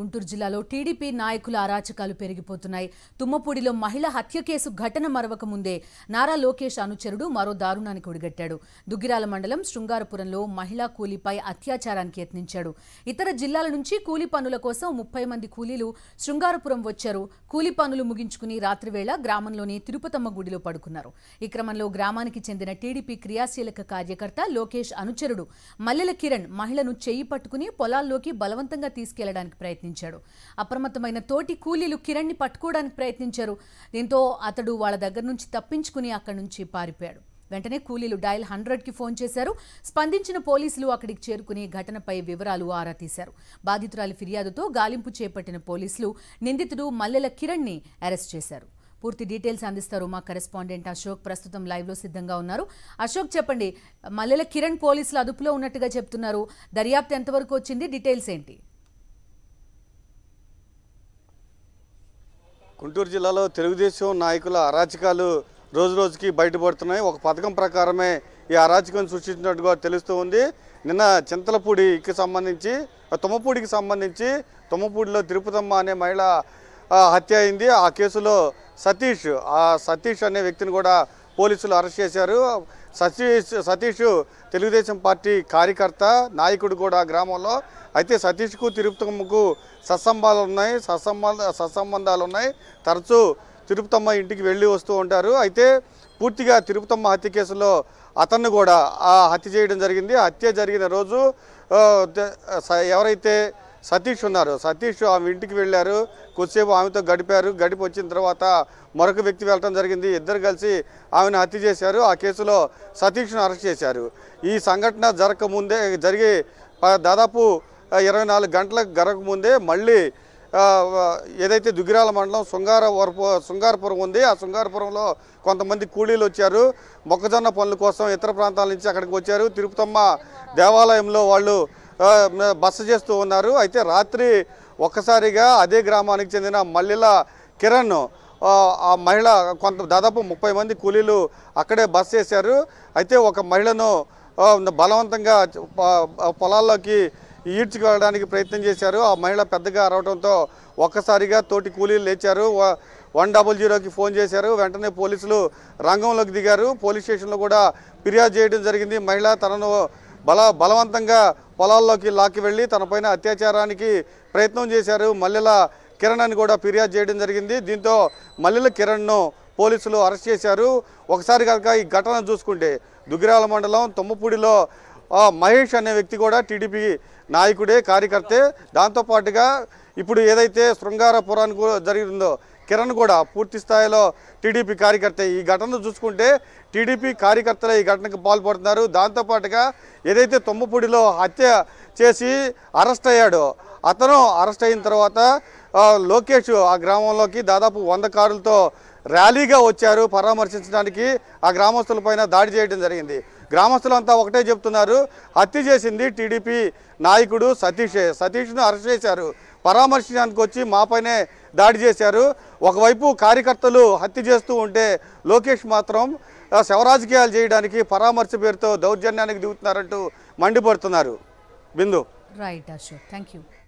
గుంటూరు జిల్లాలో టీడీపీ నాయకుల అరాచకాలు పెరిగిపోతున్నాయి తుమ్మపూడిలో మహిళ హత్య కేసు ఘటన మరవక ముందే నారా లోకేష్ అనుచరుడు మరో దారుణానికి ఒడిగట్టాడు దుగ్గిరాల మండలం శృంగారపురంలో మహిళా కూలీపై అత్యాచారానికి యత్నించాడు ఇతర జిల్లాల నుంచి కూలీ పనుల కోసం ముప్పై మంది కూలీలు శృంగారపురం వచ్చారు కూలీ పనులు ముగించుకుని రాత్రివేళ గ్రామంలోని తిరుపతమ్మ గుడిలో పడుకున్నారు ఈ క్రమంలో గ్రామానికి చెందిన టీడీపీ క్రియాశీలక కార్యకర్త లోకేష్ అనుచరుడు మల్లెల కిరణ్ మహిళను చేయి పట్టుకుని పొలాల్లోకి బలవంతంగా తీసుకెళ్లడానికి ప్రయత్నించారు ప్రయత్నించాడు అప్రమత్తమైన తోటి కూలీలు కిరణ్ని పట్టుకోవడానికి ప్రయత్నించారు దీంతో అతడు వాళ్ళ దగ్గర నుంచి తప్పించుకుని అక్కడి నుంచి పారిపోయాడు వెంటనే కూలీలు డయల్ హండ్రెడ్కి ఫోన్ చేశారు స్పందించిన పోలీసులు అక్కడికి చేరుకుని ఘటనపై వివరాలు ఆరా తీశారు బాధితురాలి ఫిర్యాదుతో గాలింపు చేపట్టిన పోలీసులు నిందితుడు మల్లెల కిరణ్ని అరెస్ట్ చేశారు పూర్తి డీటెయిల్స్ అందిస్తారు మా కరెస్పాండెంట్ అశోక్ ప్రస్తుతం లైవ్లో సిద్ధంగా ఉన్నారు అశోక్ చెప్పండి మల్లెల కిరణ్ పోలీసులు అదుపులో ఉన్నట్టుగా చెప్తున్నారు దర్యాప్తు ఎంతవరకు వచ్చింది డీటెయిల్స్ ఏంటి గుంటూరు జిల్లాలో తెలుగుదేశం నాయకుల అరాచకాలు రోజు రోజుకి బయటపడుతున్నాయి ఒక పథకం ప్రకారమే ఈ అరాచకం సృష్టించినట్టుగా తెలుస్తూ ఉంది నిన్న చింతలపూడికి సంబంధించి తుమ్మపూడికి సంబంధించి తుమ్మపూడిలో తిరుపతమ్మ అనే మహిళ హత్య అయింది ఆ కేసులో సతీష్ ఆ సతీష్ అనే వ్యక్తిని కూడా పోలీసులు అరెస్ట్ చేశారు సతీష్ సతీష్ తెలుగుదేశం పార్టీ కార్యకర్త నాయకుడు కూడా గ్రామంలో అయితే సతీష్కు తిరుపతమ్మకు సత్సంబాలు ఉన్నాయి సత్సంబంధ సత్సంబంధాలు ఉన్నాయి తరచూ తిరుపతమ్మ ఇంటికి వెళ్ళి వస్తూ ఉంటారు అయితే పూర్తిగా తిరుపతమ్మ హత్య కేసులో అతన్ని కూడా ఆ హత్య చేయడం జరిగింది హత్య జరిగిన రోజు ఎవరైతే సతీష్ ఉన్నారు సతీష్ ఆమె ఇంటికి వెళ్ళారు కొద్దిసేపు ఆమెతో గడిపారు గడిపి వచ్చిన తర్వాత మరొక వ్యక్తి వెళ్ళడం జరిగింది ఇద్దరు కలిసి ఆమెను హత్య చేశారు ఆ కేసులో సతీష్ను అరెస్ట్ చేశారు ఈ సంఘటన జరగకముందే జరిగి దాదాపు ఇరవై నాలుగు గంటలకు జరగకముందే మళ్ళీ ఏదైతే దుగ్గిరాల మండలం వరపు శృంగారపురం ఉంది ఆ శృంగారపురంలో కొంతమంది కూలీలు వచ్చారు మొక్కజొన్న పనుల కోసం ఇతర ప్రాంతాల నుంచి అక్కడికి వచ్చారు తిరుపతమ్మ దేవాలయంలో వాళ్ళు బస చేస్తూ ఉన్నారు అయితే రాత్రి ఒక్కసారిగా అదే గ్రామానికి చెందిన మల్లెల కిరణ్ ఆ మహిళ కొంత దాదాపు ముప్పై మంది కూలీలు అక్కడే బస్ చేశారు అయితే ఒక మహిళను బలవంతంగా పొలాల్లోకి ఈడ్చుకెళ్ళడానికి వెళ్ళడానికి ప్రయత్నం చేశారు ఆ మహిళ పెద్దగా అరవడంతో ఒక్కసారిగా తోటి కూలీలు లేచారు వన్ డబుల్ జీరోకి ఫోన్ చేశారు వెంటనే పోలీసులు రంగంలోకి దిగారు పోలీస్ స్టేషన్లో కూడా ఫిర్యాదు చేయడం జరిగింది మహిళ తనను బల బలవంతంగా పొలాల్లోకి లాక్కి వెళ్ళి తనపైన అత్యాచారానికి ప్రయత్నం చేశారు మల్లెల కిరణ్ అని కూడా ఫిర్యాదు చేయడం జరిగింది దీంతో మల్లెల కిరణ్ను పోలీసులు అరెస్ట్ చేశారు ఒకసారి కనుక ఈ ఘటన చూసుకుంటే దుగ్గిరాల మండలం తుమ్మపూడిలో మహేష్ అనే వ్యక్తి కూడా టీడీపీ నాయకుడే కార్యకర్తే దాంతోపాటుగా ఇప్పుడు ఏదైతే శృంగారపురానికి జరిగిందో కిరణ్ కూడా పూర్తి స్థాయిలో టీడీపీ కార్యకర్త ఈ ఘటనను చూసుకుంటే టీడీపీ కార్యకర్తలు ఈ ఘటనకు పాల్పడుతున్నారు దాంతోపాటుగా ఏదైతే తొమ్మపూడిలో హత్య చేసి అరెస్ట్ అయ్యాడో అతను అరెస్ట్ అయిన తర్వాత లోకేష్ ఆ గ్రామంలోకి దాదాపు వంద కారులతో ర్యాలీగా వచ్చారు పరామర్శించడానికి ఆ పైన దాడి చేయడం జరిగింది గ్రామస్తులంతా ఒకటే చెప్తున్నారు హత్య చేసింది టీడీపీ నాయకుడు సతీషే సతీష్ను అరెస్ట్ చేశారు పరామర్శించడానికి వచ్చి మాపైనే దాడి చేశారు ఒకవైపు కార్యకర్తలు హత్య చేస్తూ ఉంటే లోకేష్ మాత్రం శవరాజకీయాలు చేయడానికి పరామర్శ పేరుతో దౌర్జన్యానికి దిగుతున్నారంటూ మండిపడుతున్నారు బిందు రైట్ అశోక్ థ్యాంక్